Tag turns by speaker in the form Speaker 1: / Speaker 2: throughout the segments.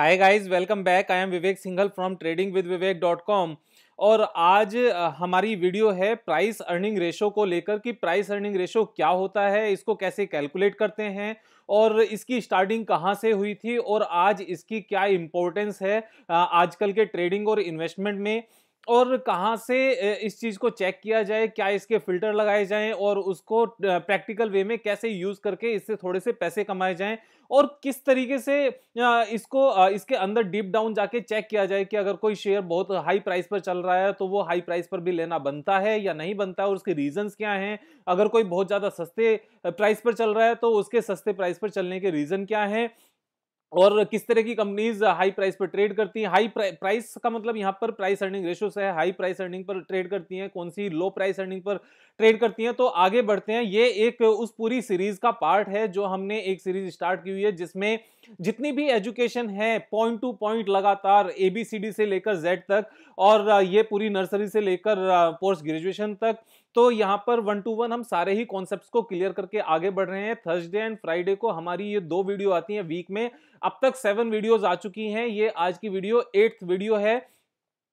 Speaker 1: hi guys welcome back I am Vivek Singhal from trading with Vivek dot com और आज हमारी video है प्राइस अर्निंग रेशो को लेकर कि प्राइस अर्निंग रेशो क्या होता है इसको कैसे कैलकुलेट करते हैं और इसकी स्टार्टिंग कहाँ से हुई थी और आज इसकी क्या इम्पोर्टेंस है आजकल के ट्रेडिंग और इन्वेस्टमेंट में और कहाँ से इस चीज़ को चेक किया जाए क्या इसके फिल्टर लगाए जाएं और उसको प्रैक्टिकल वे में कैसे यूज़ करके इससे थोड़े से पैसे कमाए जाएं और किस तरीके से इसको इसके अंदर डीप डाउन जाके चेक किया जाए कि अगर कोई शेयर बहुत हाई प्राइस पर चल रहा है तो वो हाई प्राइस पर भी लेना बनता है या नहीं बनता है और उसके रीजंस क्या हैं अगर कोई बहुत ज़्यादा सस्ते प्राइस पर चल रहा है तो उसके सस्ते प्राइस पर चलने के रीज़न क्या हैं और किस तरह की कंपनीज हाई प्राइस पर ट्रेड करती हैं हाई प्राइस का मतलब यहाँ पर प्राइस अर्निंग रेशो से है हाई प्राइस अर्निंग पर ट्रेड करती हैं कौन सी लो प्राइस अर्निंग पर ट्रेड करती हैं तो आगे बढ़ते हैं ये एक उस पूरी सीरीज का पार्ट है जो हमने एक सीरीज स्टार्ट की हुई है जिसमें जितनी भी एजुकेशन है पॉइंट टू पॉइंट लगातार ए बी सी डी से लेकर जेड तक और ये पूरी नर्सरी से लेकर पोस्ट uh, ग्रेजुएशन तक तो यहाँ पर वन टू वन हम सारे ही कॉन्सेप्ट को क्लियर करके आगे बढ़ रहे हैं थर्सडे एंड फ्राइडे को हमारी ये दो वीडियो आती है वीक में अब तक सेवन वीडियोज आ चुकी हैं ये आज की वीडियो एट्थ वीडियो है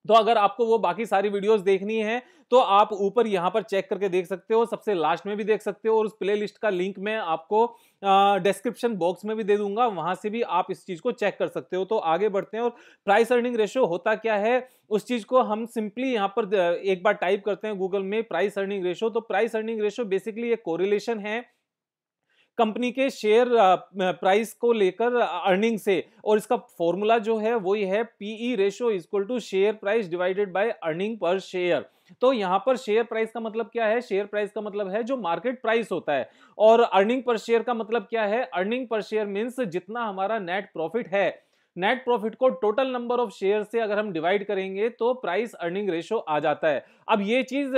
Speaker 1: तो अगर आपको वो बाकी सारी वीडियोस देखनी है तो आप ऊपर यहाँ पर चेक करके देख सकते हो सबसे लास्ट में भी देख सकते हो और उस प्लेलिस्ट का लिंक मैं आपको डिस्क्रिप्शन बॉक्स में भी दे दूंगा वहां से भी आप इस चीज को चेक कर सकते हो तो आगे बढ़ते हैं और प्राइस अर्निंग रेशियो होता क्या है उस चीज को हम सिंपली यहाँ पर एक बार टाइप करते हैं गूगल में प्राइस अर्निंग रेशो तो प्राइस अर्निंग रेशो बेसिकली एक कोरिलेशन है कंपनी के शेयर प्राइस को लेकर अर्निंग से और इसका फॉर्मूला जो है वो है PE ratio equal to share price divided by earning per share तो यहाँ पर शेयर प्राइस का मतलब क्या है शेयर प्राइस का मतलब है जो मार्केट प्राइस होता है और अर्निंग पर शेयर का मतलब क्या है अर्निंग पर शेयर मीन्स जितना हमारा नेट प्रॉफिट है नेट प्रॉफिट को टोटल नंबर ऑफ शेयर से अगर हम डिवाइड करेंगे तो प्राइस अर्निंग रेशो आ जाता है अब ये चीज़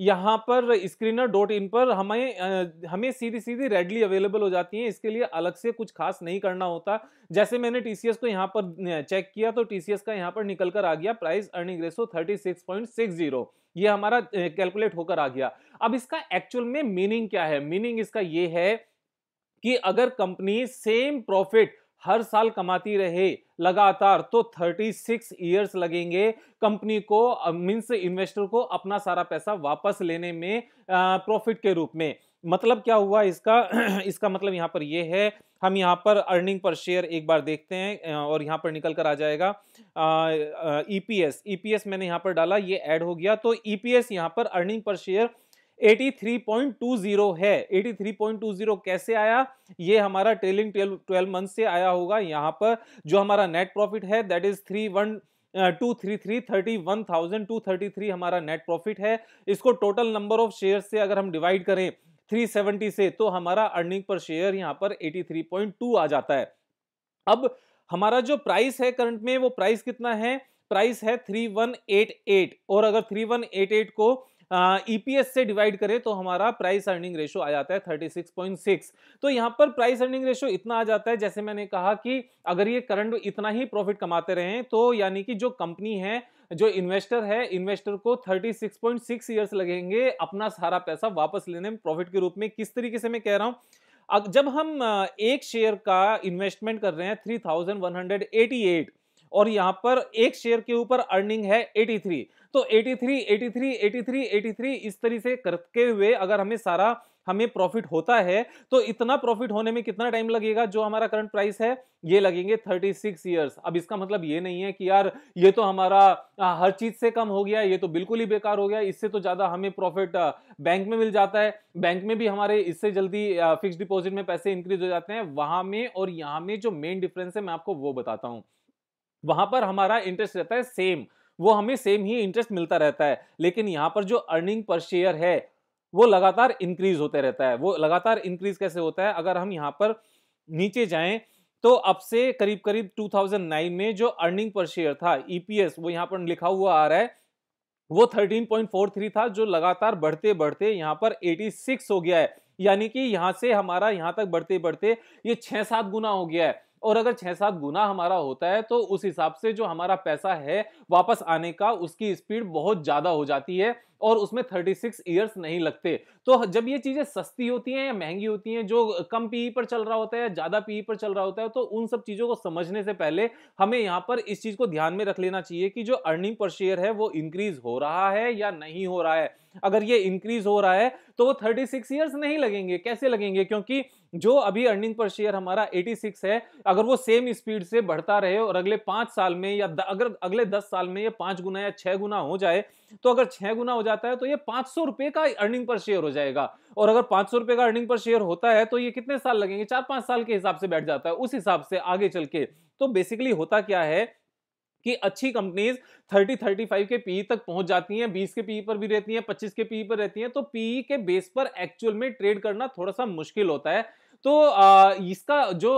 Speaker 1: यहाँ पर स्क्रीनर डॉट इन पर हमें हमें सीधी सीधी रेडली अवेलेबल हो जाती हैं इसके लिए अलग से कुछ खास नहीं करना होता जैसे मैंने टीसीएस को यहाँ पर चेक किया तो टीसीएस का यहाँ पर निकल कर आ गया price earning ratio thirty six point six zero ये हमारा कैलकुलेट होकर आ गया अब इसका एक्चुअल में मीनिंग क्या है मीनिंग इसका ये है कि अगर कंपनी सेम प्रॉफिट हर साल कमाती रहे लगातार तो 36 इयर्स लगेंगे कंपनी को मीन्स इन्वेस्टर को अपना सारा पैसा वापस लेने में प्रॉफिट के रूप में मतलब क्या हुआ इसका इसका मतलब यहाँ पर यह है हम यहाँ पर अर्निंग पर शेयर एक बार देखते हैं और यहाँ पर निकल कर आ जाएगा ईपीएस ईपीएस e e मैंने यहाँ पर डाला ये ऐड हो गया तो ईपीएस e यहाँ पर अर्निंग पर शेयर 83.20 है 83.20 कैसे आया ये हमारा ट्रेलिंग ट्वेल्व मंथ से आया होगा यहाँ पर जो हमारा नेट प्रॉफिट है that is three one two three three thirty one thousand two thirty three हमारा नेट प्रॉफिट है इसको टोटल नंबर ऑफ शेयर से अगर हम डिवाइड करें 370 से तो हमारा अर्निंग पर शेयर यहाँ पर 83.2 आ जाता है अब हमारा जो प्राइस है करंट में वो प्राइस कितना है प्राइस है 3188 और अगर 3188 को ईपीएस e से डिवाइड करें तो हमारा प्राइस अर्निंग रेशो आ जाता है 36.6 तो यहाँ पर प्राइस अर्निंग रेशो इतना आ जाता है जैसे मैंने कहा कि अगर ये करंट इतना ही प्रॉफिट कमाते रहे तो यानी कि जो कंपनी है जो इन्वेस्टर है इन्वेस्टर को 36.6 इयर्स लगेंगे अपना सारा पैसा वापस लेने में प्रॉफिट के रूप में किस तरीके से मैं कह रहा हूं अब जब हम एक शेयर का इन्वेस्टमेंट कर रहे हैं 3188 और यहाँ पर एक शेयर के ऊपर अर्निंग है 83 तो 83 83 83 83 इस तरीके से करके हुए अगर हमें सारा हमें प्रॉफिट होता है तो इतना प्रॉफिट होने में कितना टाइम लगेगा जो हमारा करंट प्राइस है ये लगेंगे 36 सिक्स अब इसका मतलब ये नहीं है कि यार ये तो हमारा हर चीज से कम हो गया ये तो बिल्कुल ही बेकार हो गया इससे तो ज्यादा हमें प्रॉफिट बैंक में मिल जाता है बैंक में भी हमारे इससे जल्दी फिक्स डिपोजिट में पैसे इंक्रीज हो जाते हैं वहां में और यहाँ में जो मेन डिफरेंस है मैं आपको वो बताता हूँ वहां पर हमारा इंटरेस्ट रहता है सेम वो हमें सेम ही इंटरेस्ट मिलता रहता है लेकिन यहाँ पर जो अर्निंग पर शेयर है वो लगातार इंक्रीज होते रहता है वो लगातार इंक्रीज कैसे होता है अगर हम यहाँ पर नीचे जाएं तो अब से करीब करीब 2009 में जो अर्निंग पर शेयर था ईपीएस e वो यहाँ पर लिखा हुआ आ रहा है वो 13.43 था जो लगातार बढ़ते बढ़ते यहाँ पर 86 हो गया है यानी कि यहाँ से हमारा यहाँ तक बढ़ते बढ़ते ये छः सात गुना हो गया है और अगर छह सात गुना हमारा होता है तो उस हिसाब से जो हमारा पैसा है वापस आने का उसकी स्पीड बहुत ज्यादा हो जाती है और उसमें 36 इयर्स नहीं लगते तो जब ये चीज़ें सस्ती होती हैं या महंगी होती हैं जो कम पीई e पर चल रहा होता है या ज़्यादा पीई e पर चल रहा होता है तो उन सब चीज़ों को समझने से पहले हमें यहाँ पर इस चीज़ को ध्यान में रख लेना चाहिए कि जो अर्निंग पर शेयर है वो इंक्रीज हो रहा है या नहीं हो रहा है अगर ये इंक्रीज हो रहा है तो वो 36 सिक्स ईयर्स नहीं लगेंगे कैसे लगेंगे क्योंकि जो अभी अर्निंग पर शेयर हमारा 86 है अगर वो सेम स्पीड से बढ़ता रहे और अगले पांच साल में या अगर अगले दस साल में ये पांच गुना या छह गुना हो जाए तो अगर छह गुना हो जाए जाता है तो ये पांच सौ रुपए का अर्निंग पर शेयर हो जाएगा और अगर पांच सौ रुपए का अर्निंग पर शेयर होता है तो ये कितने साल लगेंगे चार पांच साल के हिसाब से बैठ जाता है उस हिसाब से आगे चल के तो बेसिकली होता क्या है कि अच्छी कंपनीज 30 35 के पीई e तक पहुंच जाती हैं 20 के पीई e पर भी रहती हैं 25 के पीई e पर रहती हैं तो पीई के बेस पर एक्चुअल में ट्रेड करना थोड़ा सा मुश्किल होता है तो आ, इसका जो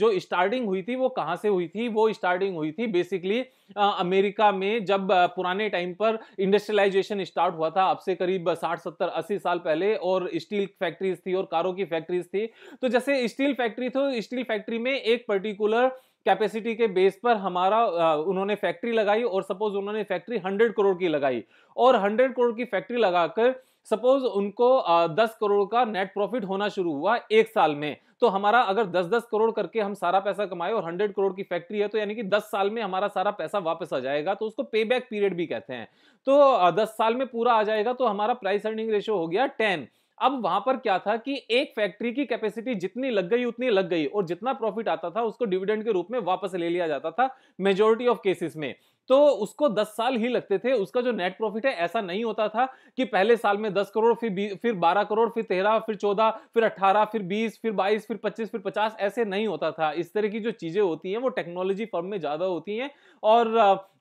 Speaker 1: जो स्टार्टिंग हुई थी वो कहाँ से हुई थी वो स्टार्टिंग हुई थी बेसिकली आ, अमेरिका में जब पुराने टाइम पर इंडस्ट्रियलाइजेशन स्टार्ट हुआ था अब से करीब 60 70 80 साल पहले और स्टील फैक्ट्रीज थी और कारों की फैक्ट्रीज थी तो जैसे स्टील फैक्ट्री थी स्टील फैक्ट्री में एक पर्टिकुलर कैपेसिटी के बेस पर हमारा उन्होंने फैक्ट्री लगाई और सपोज उन्होंने फैक्ट्री हंड्रेड करोड़ की लगाई और हंड्रेड करोड़ की फैक्ट्री लगाकर सपोज उनको दस करोड़ का नेट प्रॉफिट होना शुरू हुआ एक साल में तो हमारा अगर दस दस करोड़ करके हम सारा पैसा कमाए और हंड्रेड करोड़ की फैक्ट्री है तो यानी कि दस साल में हमारा सारा पैसा वापस आ जाएगा तो उसको पे बैक पीरियड भी कहते हैं तो दस साल में पूरा आ जाएगा तो हमारा प्राइस अर्निंग रेशियो हो गया टेन अब वहां पर क्या था कि एक फैक्ट्री की कैपेसिटी जितनी लग गई उतनी लग गई और जितना प्रॉफिट आता था उसको डिविडेंड के रूप में वापस ले लिया जाता था मेजोरिटी ऑफ केसेस में तो उसको 10 साल ही लगते थे उसका जो नेट प्रॉफिट है ऐसा नहीं होता था कि पहले साल में 10 करोड़ फिर फिर 12 करोड़ फिर 13 फिर 14 फिर 18 फिर 20 फिर 22 फिर 25 फिर 50 ऐसे नहीं होता था इस तरह की जो चीज़ें होती हैं वो टेक्नोलॉजी फर्म में ज़्यादा होती हैं और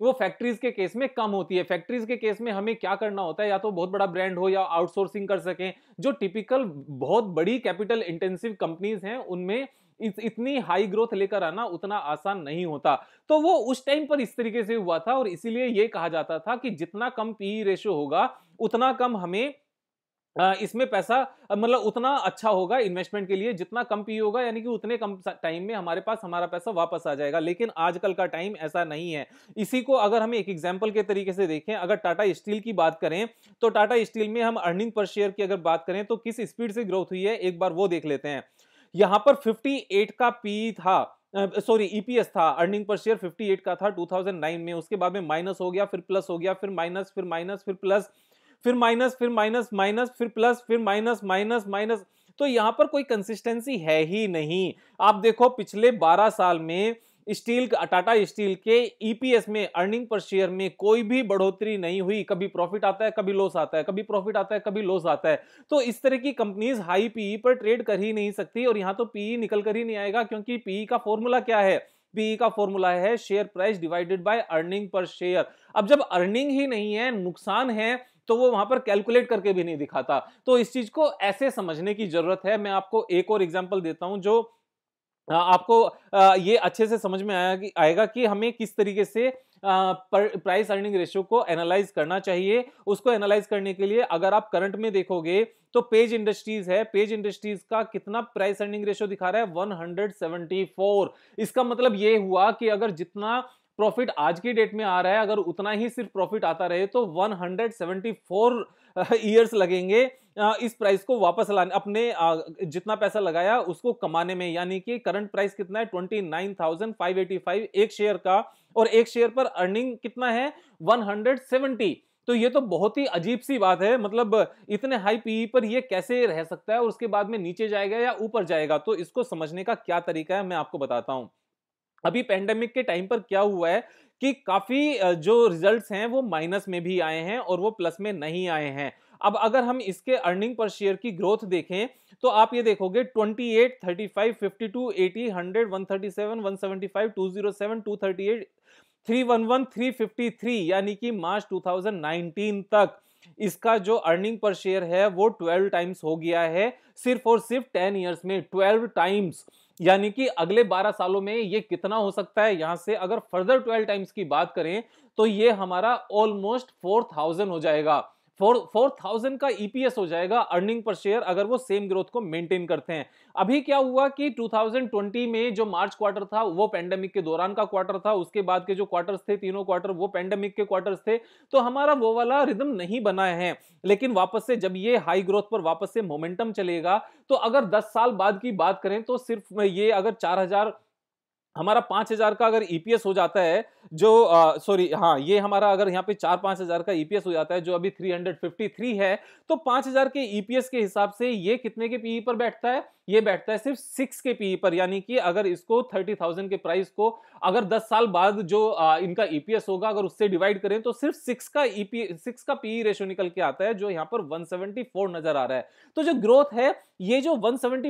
Speaker 1: वो फैक्ट्रीज के केस में कम होती है फैक्ट्रीज के केस में हमें क्या करना होता है या तो बहुत बड़ा ब्रांड हो या आउटसोर्सिंग कर सकें जो टिपिकल बहुत बड़ी कैपिटल इंटेंसिव कंपनीज हैं उनमें इत, इतनी हाई ग्रोथ लेकर आना उतना आसान नहीं होता तो वो उस टाइम पर इस तरीके से हुआ था और इसीलिए ये कहा जाता था कि जितना कम पीई रेशो e होगा उतना कम हमें इसमें पैसा मतलब उतना अच्छा होगा इन्वेस्टमेंट के लिए जितना कम पी e होगा यानी कि उतने कम टाइम में हमारे पास हमारा पैसा वापस आ जाएगा लेकिन आजकल का टाइम ऐसा नहीं है इसी को अगर हम एक एग्जाम्पल के तरीके से देखें अगर टाटा स्टील की बात करें तो टाटा स्टील में हम अर्निंग पर शेयर की अगर बात करें तो किस स्पीड से ग्रोथ हुई है एक बार वो देख लेते हैं यहां पर 58 का पी था सॉरी ईपीएस e था अर्निंग पर शेयर 58 का था 2009 में उसके बाद में माइनस हो गया फिर प्लस हो गया फिर माइनस फिर माइनस फिर प्लस फिर माइनस फिर माइनस माइनस फिर प्लस फिर माइनस माइनस माइनस तो यहां पर कोई कंसिस्टेंसी है ही नहीं आप देखो पिछले 12 साल में स्टील टाटा स्टील के ईपीएस e में अर्निंग पर शेयर में कोई भी बढ़ोतरी नहीं हुई कभी प्रॉफिट आता है कभी लॉस आता है कभी प्रॉफिट आता है कभी लॉस आता है तो इस तरह की कंपनीज हाई पीई पर ट्रेड कर ही नहीं सकती और यहाँ तो पीई e निकल कर ही नहीं आएगा क्योंकि पीई e का फॉर्मूला क्या है पीई का फॉर्मूला है share price divided by earning per share अब जब अर्निंग ही नहीं है नुकसान है तो वो वहां पर कैलकुलेट करके भी नहीं दिखाता तो इस चीज को ऐसे समझने की जरूरत है मैं आपको एक और एग्जाम्पल देता हूं जो आपको ये अच्छे से समझ में आया कि आएगा कि हमें किस तरीके से प्राइस अर्निंग रेशियो को एनालाइज करना चाहिए उसको एनालाइज करने के लिए अगर आप करंट में देखोगे तो पेज इंडस्ट्रीज है पेज इंडस्ट्रीज का कितना प्राइस अर्निंग रेशियो दिखा रहा है 174 इसका मतलब ये हुआ कि अगर जितना प्रॉफिट आज की डेट में आ रहा है अगर उतना ही सिर्फ प्रॉफिट आता रहे तो 174 ईयर्स लगेंगे इस प्राइस को वापस लाने अपने जितना पैसा लगाया उसको कमाने में यानी कि करंट प्राइस कितना है twenty nine thousand five eighty five एक शेयर का और एक शेयर पर अर्निंग कितना है वन हंड्रेड सेवेंटी तो ये तो बहुत ही अजीब सी बात है मतलब इतने हाई पीई पर ये कैसे रह सकता है और उसके बाद में नीचे जाएगा या ऊपर जाएगा तो इसको समझने का क्या तरीका है मैं आपको बताता हूं अभी पैंडेमिक के टाइम पर क्या हुआ है कि काफी जो रिजल्ट्स हैं वो माइनस में भी आए हैं और वो प्लस में नहीं आए हैं अब अगर हम इसके अर्निंग पर शेयर की ग्रोथ देखें तो आप ये देखोगे 28, 35, 52, 80, 100, 137, 175, 207, 238, 311, 353 यानी कि मार्च 2019 तक इसका जो अर्निंग पर शेयर है वो 12 टाइम्स हो गया है सिर्फ और सिर्फ 10 इयर्स में 12 टाइम्स यानी कि अगले 12 सालों में ये कितना हो सकता है यहां से अगर फर्दर 12 टाइम्स की बात करें तो ये हमारा ऑलमोस्ट 4000 हो जाएगा फोर फोर थाउजेंड का ईपीएस e हो जाएगा अर्निंग पर शेयर अगर वो सेम ग्रोथ को मेंटेन करते हैं अभी क्या हुआ कि 2020 में जो मार्च क्वार्टर था वो पेंडेमिक के दौरान का क्वार्टर था उसके बाद के जो क्वार्टर्स थे तीनों क्वार्टर वो पेंडेमिक के क्वार्टर्स थे तो हमारा वो वाला रिदम नहीं बना है लेकिन वापस से जब ये हाई ग्रोथ पर वापस से मोमेंटम चलेगा तो अगर दस साल बाद की बात करें तो सिर्फ ये अगर चार हमारा पांच हजार का अगर ईपीएस e हो जाता है जो सॉरी हाँ ये हमारा अगर यहाँ पे चार पांच हजार का ईपीएस e हो जाता है जो अभी 353 है तो पांच हजार के ईपीएस e के हिसाब से ये कितने के पीई पर बैठता है ये बैठता है सिर्फ सिक्स के पीई पर यानी कि अगर इसको थर्टी थाउजेंड के प्राइस को अगर दस साल बाद जो आ, इनका ईपीएस होगा अगर उससे डिवाइड करें तो सिर्फ सिक्स का ईपी सिक्स का पीई रेशो निकल के आता है जो यहाँ पर फोर नजर आ रहा है तो जो ग्रोथ है ये जो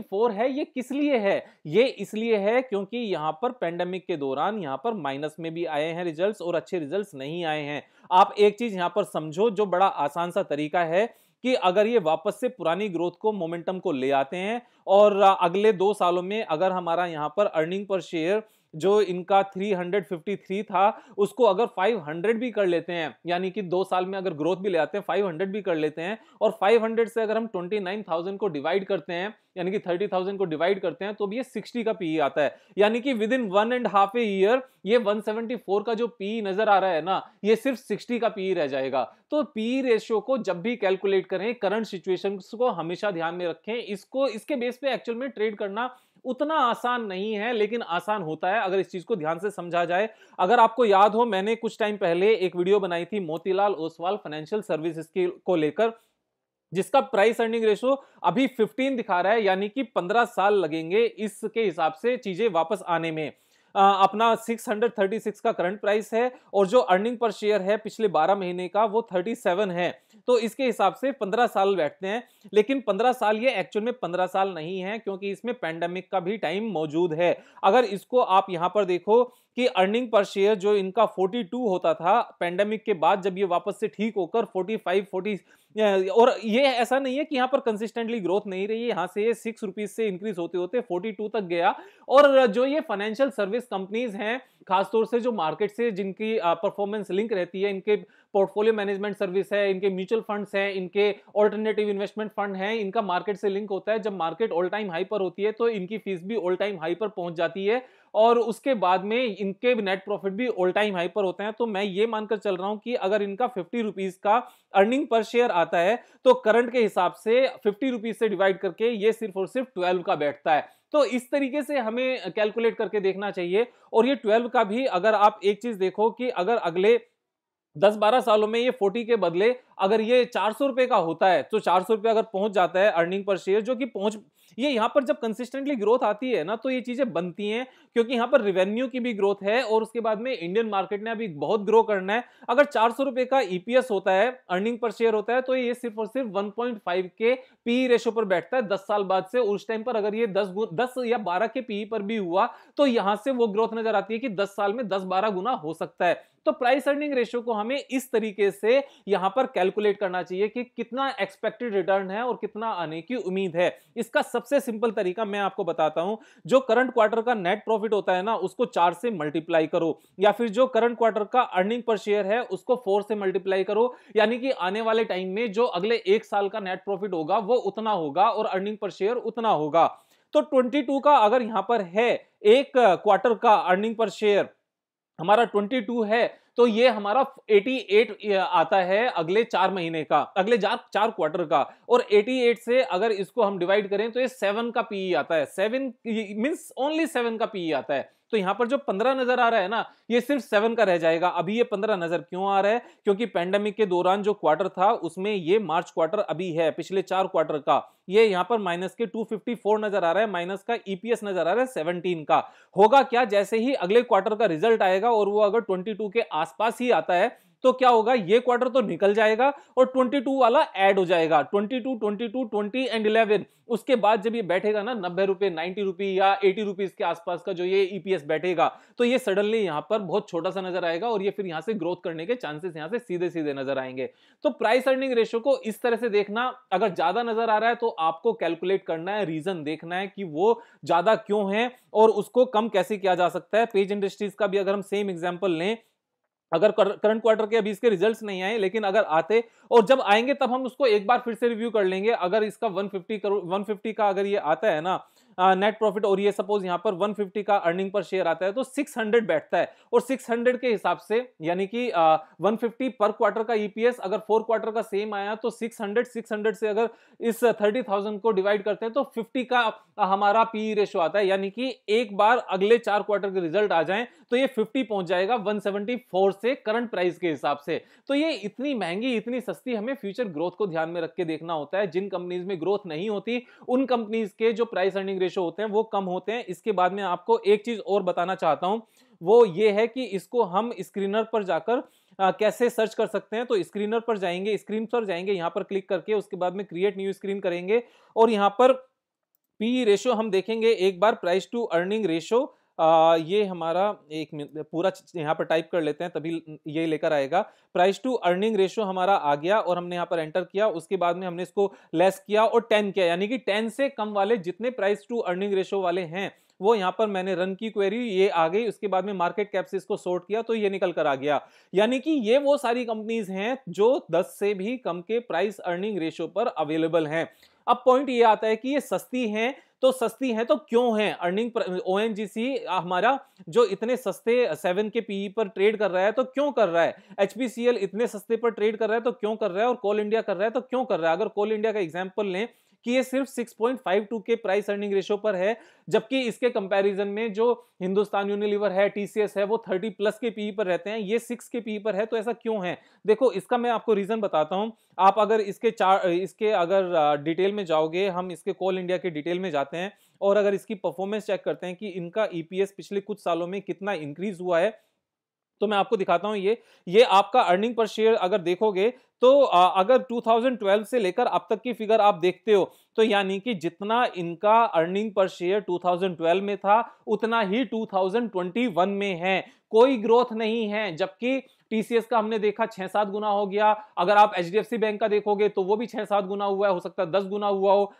Speaker 1: फोर है ये किस लिए है ये इसलिए है क्योंकि यहाँ पर पर पेंडेमिक के दौरान यहाँ पर माइनस में भी आए हैं रिजल्ट्स और अच्छे रिजल्ट्स नहीं आए हैं आप एक चीज यहाँ पर समझो जो बड़ा आसान सा तरीका है कि अगर ये वापस से पुरानी ग्रोथ को मोमेंटम को ले आते हैं और अगले दो सालों में अगर हमारा यहाँ पर अर्निंग पर शेयर जो इनका 353 था उसको अगर 500 भी कर लेते हैं यानी कि दो साल में अगर ग्रोथ भी ले आते हैं 500 भी कर लेते हैं और 500 से अगर हम 29,000 को डिवाइड करते हैं यानी कि 30,000 को डिवाइड करते हैं तो भी ये 60 का पी e आता है यानी कि within one and half a year ये 174 का जो पी e नजर आ रहा है ना ये सिर्फ 60 का पी e रह जाएगा तो पी रेशियो को जब भी कैलकुलेट करें करंट सिचुएशन को हमेशा ध्यान में रखें इसको इसके बेस पे एक्चुअल में ट्रेड करना उतना आसान नहीं है लेकिन आसान होता है अगर इस चीज को ध्यान से समझा जाए अगर आपको याद हो मैंने कुछ टाइम पहले एक वीडियो बनाई थी मोतीलाल ओसवाल फाइनेंशियल सर्विसेज को लेकर जिसका प्राइस अर्निंग रेशो अभी 15 दिखा रहा है यानी कि 15 साल लगेंगे इसके हिसाब से चीजें वापस आने में अपना 636 का करंट प्राइस है और जो अर्निंग पर शेयर है पिछले 12 महीने का वो 37 है तो इसके हिसाब से 15 साल बैठते हैं लेकिन 15 साल ये एक्चुअल में 15 साल नहीं है क्योंकि इसमें पैंडेमिक का भी टाइम मौजूद है अगर इसको आप यहां पर देखो कि अर्निंग पर शेयर जो इनका 42 होता था पेंडेमिक के बाद जब ये वापस से ठीक होकर 45 फाइव और ये ऐसा नहीं है कि यहाँ पर कंसिस्टेंटली ग्रोथ नहीं रही है यहाँ से ये सिक्स रुपीज से इंक्रीज होते होते 42 तक गया और जो ये फाइनेंशियल सर्विस कंपनीज हैं खासतौर से जो मार्केट से जिनकी परफॉर्मेंस लिंक रहती है इनके पोर्टफोलियो मैनेजमेंट सर्विस है इनके म्यूचुअल फंड्स हैं इनके ऑल्टरनेटिव इन्वेस्टमेंट फंड हैं इनका मार्केट से लिंक होता है जब मार्केट ऑल टाइम हाई पर होती है तो इनकी फीस भी ऑल टाइम हाई पर पहुंच जाती है और उसके बाद में इनके नेट प्रॉफिट भी ऑल टाइम हाई पर होते हैं तो मैं ये मानकर चल रहा हूं कि अगर इनका फिफ्टी रुपीज का अर्निंग पर शेयर आता है तो करंट के हिसाब से फिफ्टी रुपीज से डिवाइड करके ये सिर्फ और सिर्फ ट्वेल्व का बैठता है तो इस तरीके से हमें कैलकुलेट करके देखना चाहिए और ये ट्वेल्व का भी अगर आप एक चीज देखो कि अगर अगले दस बारह सालों में ये फोर्टी के बदले अगर ये चार सौ रुपए का होता है तो चार सौ रुपए अगर पहुंच जाता है अर्निंग पर शेयर जो कि पहुंच ये यहाँ पर जब कंसिस्टेंटली ग्रोथ आती है ना तो ये चीजें बनती हैं क्योंकि यहाँ पर रिवेन्यू की भी ग्रोथ है और उसके बाद में इंडियन मार्केट ने अभी बहुत ग्रो करना है अगर चार सौ रुपए का ईपीएस e होता है अर्निंग पर शेयर होता है तो ये सिर्फ और सिर्फ वन के पी रेशो e पर बैठता है दस साल बाद से उस टाइम पर अगर ये दस दस या बारह के पी e पर भी हुआ तो यहां से वो ग्रोथ नजर आती है कि दस साल में दस बारह गुना हो सकता है तो प्राइस अर्निंग रेशियो को हमें इस तरीके से यहां पर कैलकुलेट करना चाहिए कि कितना एक्सपेक्टेड रिटर्न है और कितना आने की उम्मीद है इसका सबसे सिंपल तरीका मैं आपको बताता हूं जो करंट क्वार्टर का नेट प्रॉफिट होता है ना उसको चार से मल्टीप्लाई करो या फिर जो करंट क्वार्टर का अर्निंग पर शेयर है उसको फोर से मल्टीप्लाई करो यानी कि आने वाले टाइम में जो अगले एक साल का नेट प्रॉफिट होगा वो उतना होगा और अर्निंग पर शेयर उतना होगा तो 22 का अगर यहां पर है एक क्वार्टर का अर्निंग पर शेयर हमारा 22 है तो ये हमारा 88 आता है अगले चार महीने का अगले चार चार क्वार्टर का और 88 से अगर इसको हम डिवाइड करें तो ये सेवन का पीई e आता है सेवन मीन्स ओनली सेवन का पीई e आता है तो यहां पर जो पंद्रह नजर आ रहा है ना ये सिर्फ सेवन का रह जाएगा अभी ये पंद्रह नजर क्यों आ रहा है क्योंकि पैंडेमिक के दौरान जो क्वार्टर था उसमें ये मार्च क्वार्टर अभी है पिछले चार क्वार्टर का ये यहां पर माइनस के 254 नजर आ रहा है माइनस का ईपीएस e नजर आ रहा है 17 का होगा क्या जैसे ही अगले क्वार्टर का रिजल्ट आएगा और वो अगर 22 के आसपास ही आता है तो क्या होगा ये क्वार्टर तो निकल जाएगा और 22 वाला ऐड हो जाएगा 22, 22, 20 एंड 11 उसके बाद जब ये बैठेगा ना नब्बे रुपए नाइनटी रुपी या एटी रुपीज के आसपास का जो ये ईपीएस e बैठेगा तो ये सडनली यहां पर बहुत छोटा सा नजर आएगा और ये फिर यहां से ग्रोथ करने के चांसेस यहाँ से सीधे सीधे नजर आएंगे तो प्राइस अर्निंग रेशो को इस तरह से देखना अगर ज्यादा नजर आ रहा है तो आपको कैलकुलेट करना है रीजन देखना है कि वो ज्यादा क्यों है और उसको कम कैसे किया जा सकता है पेज इंडस्ट्रीज का भी अगर हम सेम एग्जाम्पल लें अगर करंट क्वार्टर के अभी इसके रिजल्ट्स नहीं आए लेकिन अगर आते और जब आएंगे तब हम उसको एक बार फिर से रिव्यू कर लेंगे अगर इसका 150 करोड़ 150 का अगर ये आता है ना नेट प्रॉफिट और ये सपोज यहाँ पर 150 का अर्निंग पर शेयर आता है तो 600 बैठता है और 600 के हिसाब से यानी कि 150 पर क्वार्टर का ईपीएस e अगर फोर क्वार्टर का सेम आया तो 600 600 से अगर इस 30,000 को डिवाइड करते हैं तो 50 का हमारा पी रेशो e आता है यानी कि एक बार अगले चार क्वार्टर के रिजल्ट आ जाए तो ये फिफ्टी पहुंच जाएगा वन से करंट प्राइस के हिसाब से तो ये इतनी महंगी इतनी सस्ती हमें फ्यूचर ग्रोथ को ध्यान में रख के देखना होता है जिन कंपनीज में ग्रोथ नहीं होती उन कंपनीज के जो प्राइस अर्निंग रेशो होते हैं वो कम होते हैं इसके बाद में आपको एक चीज़ और बताना चाहता हूं वो ये है कि इसको हम स्क्रीनर पर जाकर आ, कैसे सर्च कर सकते हैं तो स्क्रीनर पर जाएंगे स्क्रीन पर जाएंगे यहाँ पर क्लिक करके उसके बाद में क्रिएट न्यू स्क्रीन करेंगे और यहाँ पर पी रेशो हम देखेंगे एक बार प्राइस टू अर्निंग रेशो आ, ये हमारा एक पूरा यहाँ पर टाइप कर लेते हैं तभी ये लेकर आएगा प्राइस टू अर्निंग रेशियो हमारा आ गया और हमने यहाँ पर एंटर किया उसके बाद में हमने इसको लेस किया और टेन किया यानी कि टेन से कम वाले जितने प्राइस टू अर्निंग रेशियो वाले हैं वो यहाँ पर मैंने रन की क्वेरी ये आ गई उसके बाद में मार्केट कैप से इसको सोर्ट किया तो ये निकल कर आ गया यानी कि ये वो सारी कंपनीज हैं जो 10 से भी कम के प्राइस अर्निंग रेशियो पर अवेलेबल हैं अब पॉइंट ये आता है कि ये सस्ती हैं तो सस्ती है तो क्यों है अर्निंग ओ हमारा जो इतने सस्ते सेवन के पीई e पर ट्रेड कर रहा है तो क्यों कर रहा है एच इतने सस्ते पर ट्रेड कर रहा है तो क्यों कर रहा है और कोल इंडिया कर रहा है तो क्यों कर रहा है अगर कोल इंडिया का एग्जाम्पल लें कि ये सिर्फ 6.52 के प्राइस अर्निंग रेशो पर है जबकि इसके कंपैरिजन में जो हिंदुस्तान यूनिलीवर है टीसीएस है वो 30 प्लस के पी e पर रहते हैं ये 6 के पी e पर है तो ऐसा क्यों है देखो इसका मैं आपको रीजन बताता हूँ आप अगर इसके चार इसके अगर डिटेल में जाओगे हम इसके कोल इंडिया के डिटेल में जाते हैं और अगर इसकी परफॉर्मेंस चेक करते हैं कि इनका ईपीएस e पिछले कुछ सालों में कितना इंक्रीज हुआ है तो मैं आपको दिखाता हूँ ये ये आपका अर्निंग पर शेयर अगर देखोगे तो आ, अगर 2012 से लेकर अब तक की फिगर आप देखते हो तो यानी कि जितना इनका अर्निंग पर शेयर 2012 में था उतना ही 2021 में है कोई ग्रोथ नहीं है जबकि टीसीएस का हमने देखा छह सात गुना हो गया अगर आप एच बैंक का देखोगे तो वो भी छह सात गुना हुआ है हो सकता है दस गुना हुआ हो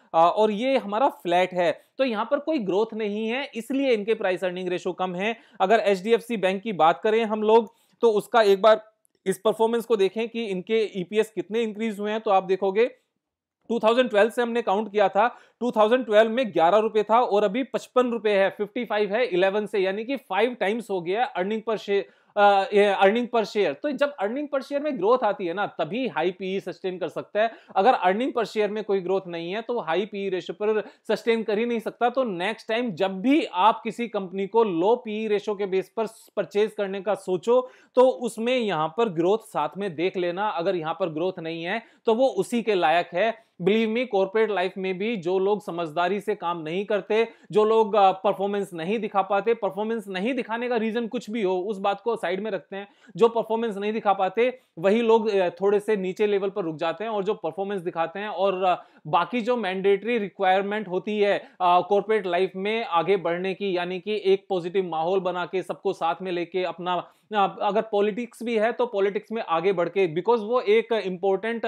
Speaker 1: और ये हमारा फ्लैट है तो यहां पर कोई ग्रोथ नहीं है इसलिए इनके प्राइस अर्निंग रेशो कम है अगर एच बैंक की बात करें हम लोग तो उसका एक बार इस परफॉर्मेंस को देखें कि इनके ईपीएस e कितने इंक्रीज हुए हैं तो आप देखोगे 2012 से हमने काउंट किया था 2012 में ग्यारह रुपए था और अभी पचपन रुपए है 55 है 11 से यानी कि फाइव टाइम्स हो गया earning per share earning per share तो जब अर्निंग पर शेयर में ग्रोथ आती है ना तभी हाई पीई सस्टेन कर सकता है अगर अर्निंग पर शेयर में कोई ग्रोथ नहीं है तो हाई पीई रेशो पर सस्टेन कर ही नहीं सकता तो नेक्स्ट टाइम जब भी आप किसी कंपनी को लो पीई रेशो के बेस पर परचेज करने का सोचो तो उसमें यहां पर ग्रोथ साथ में देख लेना अगर यहां पर ग्रोथ नहीं है तो वो उसी के लायक है बिलीव मी कॉर्पोरेट लाइफ में भी जो लोग समझदारी से काम नहीं करते जो लोग परफॉर्मेंस नहीं दिखा पाते परफॉर्मेंस नहीं दिखाने का रीजन कुछ भी हो उस बात को साइड में रखते हैं जो परफॉर्मेंस नहीं दिखा पाते वही लोग थोड़े से नीचे लेवल पर रुक जाते हैं और जो परफॉर्मेंस दिखाते हैं और बाकी जो मैंडेटरी रिक्वायरमेंट होती है कॉरपोरेट लाइफ में आगे बढ़ने की यानी कि एक पॉजिटिव माहौल बना के सबको साथ में लेके अपना अगर पॉलिटिक्स भी है तो पॉलिटिक्स में आगे बढ़ के बिकॉज वो एक इम्पोर्टेंट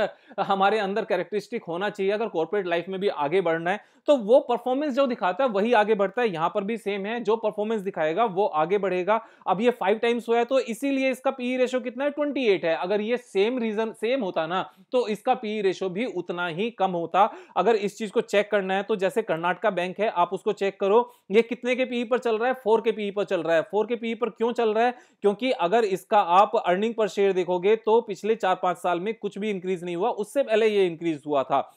Speaker 1: हमारे अंदर कैरेक्टरिस्टिक होना चाहिए अगर कॉर्पोरेट लाइफ में भी आगे बढ़ना है तो वो परफॉर्मेंस जो दिखाता है वही आगे बढ़ता है यहाँ पर भी सेम है जो परफॉर्मेंस दिखाएगा वो आगे बढ़ेगा अब ये फाइव टाइम्स हुआ है तो इसीलिए इसका पी रेशो e कितना है ट्वेंटी है अगर ये सेम रीजन सेम होता ना तो इसका पी रेशो e भी उतना ही कम होता अगर इस चीज को चेक करना है तो जैसे कर्नाटका बैंक है आप उसको चेक करो ये कितने के पीई e पर चल रहा है फोर के पीई e पर चल रहा है फोर के पीई e पर क्यों चल रहा है क्योंकि अगर इसका आप अर्निंग पर शेयर देखोगे तो पिछले चार पांच साल में कुछ भी इंक्रीज नहीं हुआ उससे पहले ये इंक्रीज हुआ था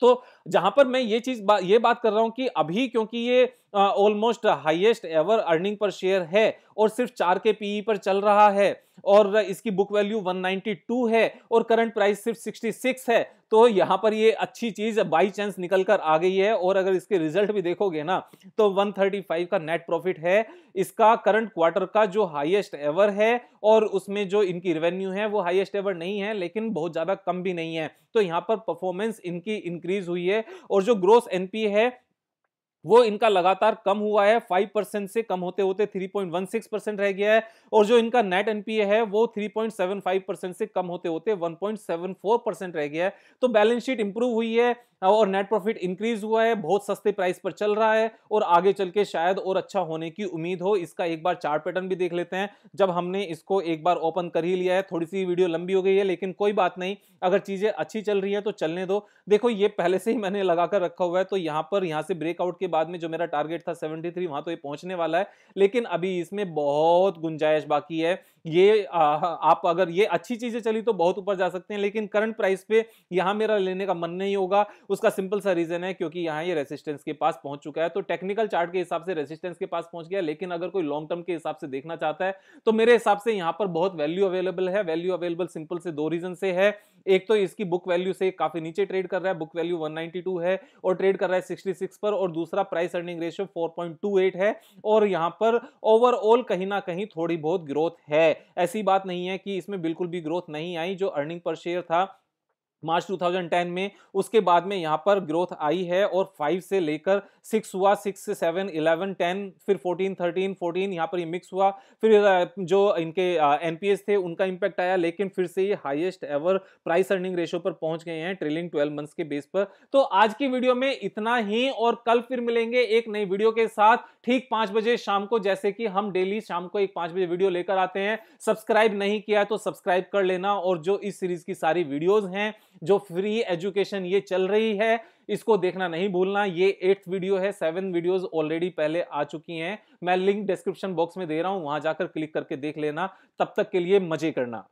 Speaker 1: तो जहां पर मैं ये चीज बा, ये बात कर रहा हूं कि अभी क्योंकि ये almost highest ever earning per share है और सिर्फ चार के पीई पर चल रहा है और इसकी बुक वैल्यू 192 है और करंट प्राइस सिर्फ 66 है तो यहाँ पर ये अच्छी चीज बाई चांस निकल कर आ गई है और अगर इसके रिजल्ट भी देखोगे ना तो 135 का नेट प्रॉफिट है इसका करंट क्वार्टर का जो हाईएस्ट एवर है और उसमें जो इनकी रेवेन्यू है वो हाईएस्ट एवर नहीं है लेकिन बहुत ज़्यादा कम भी नहीं है तो यहाँ पर परफॉर्मेंस इनकी इंक्रीज हुई है और जो ग्रोस एनपी है वो इनका लगातार कम हुआ है फाइव परसेंट से कम होते होते three point one six percent रह गया है और जो इनका नेट एनपीए है वो three point seven five percent से कम होते होते one point seven four percent रह गया है तो बैलेंस शीट इंप्रूव हुई है और नेट प्रॉफिट इंक्रीज हुआ है बहुत सस्ते प्राइस पर चल रहा है और आगे चल के शायद और अच्छा होने की उम्मीद हो इसका एक बार चार्ट पैटर्न भी देख लेते हैं जब हमने इसको एक बार ओपन कर ही लिया है थोड़ी सी वीडियो लंबी हो गई है लेकिन कोई बात नहीं अगर चीज़ें अच्छी चल रही हैं तो चलने दो देखो ये पहले से ही मैंने लगा कर रखा हुआ है तो यहाँ पर यहाँ से ब्रेकआउट के बाद में जो मेरा टारगेट था 73 वहां तो ये पहुंचने वाला है लेकिन अभी इसमें बहुत गुंजाइश बाकी है ये आ, आप अगर ये अच्छी चीजें चली तो बहुत ऊपर जा सकते हैं लेकिन करंट प्राइस पे यहाँ मेरा लेने का मन नहीं होगा उसका सिंपल सा रीजन है क्योंकि यहाँ ये रेसिस्टेंस के पास पहुंच चुका है तो टेक्निकल चार्ट के हिसाब से रेसिस्टेंस के पास पहुंच गया लेकिन अगर कोई लॉन्ग टर्म के हिसाब से देखना चाहता है तो मेरे हिसाब से यहाँ पर बहुत वैल्यू अवेलेबल है वैल्यू अवेलेबल सिंपल से दो रीजन से है एक तो इसकी बुक वैल्यू से काफी नीचे ट्रेड कर कर रहा है बुक वैल्यू 192 है और ट्रेड कर रहा है 66 पर और दूसरा प्राइस अर्निंग रेशियो 4.28 है और यहाँ पर ओवरऑल कहीं ना कहीं थोड़ी बहुत ग्रोथ है ऐसी बात नहीं है कि इसमें बिल्कुल भी ग्रोथ नहीं आई जो अर्निंग पर शेयर था मार्च 2010 में उसके बाद में यहाँ पर ग्रोथ आई है और फाइव से लेकर सिक्स हुआ सिक्स से सेवन इलेवन टेन फिर फोर्टीन थर्टीन फोर्टीन यहाँ पर ये मिक्स हुआ फिर जो इनके एन थे उनका इम्पैक्ट आया लेकिन फिर से ये highest ever price earning ratio पर पहुंच गए हैं ट्रेलिंग ट्वेल्व मंथ्स के बेस पर तो आज की वीडियो में इतना ही और कल फिर मिलेंगे एक नई वीडियो के साथ ठीक पांच बजे शाम को जैसे कि हम डेली शाम को एक पांच बजे वीडियो लेकर आते हैं सब्सक्राइब नहीं किया तो सब्सक्राइब कर लेना और जो इस सीरीज की सारी वीडियोज हैं जो फ्री एजुकेशन ये चल रही है इसको देखना नहीं भूलना ये एट्थ वीडियो है सेवन वीडियोस ऑलरेडी पहले आ चुकी हैं मैं लिंक डिस्क्रिप्शन बॉक्स में दे रहा हूँ वहां जाकर क्लिक करके देख लेना तब तक के लिए मजे करना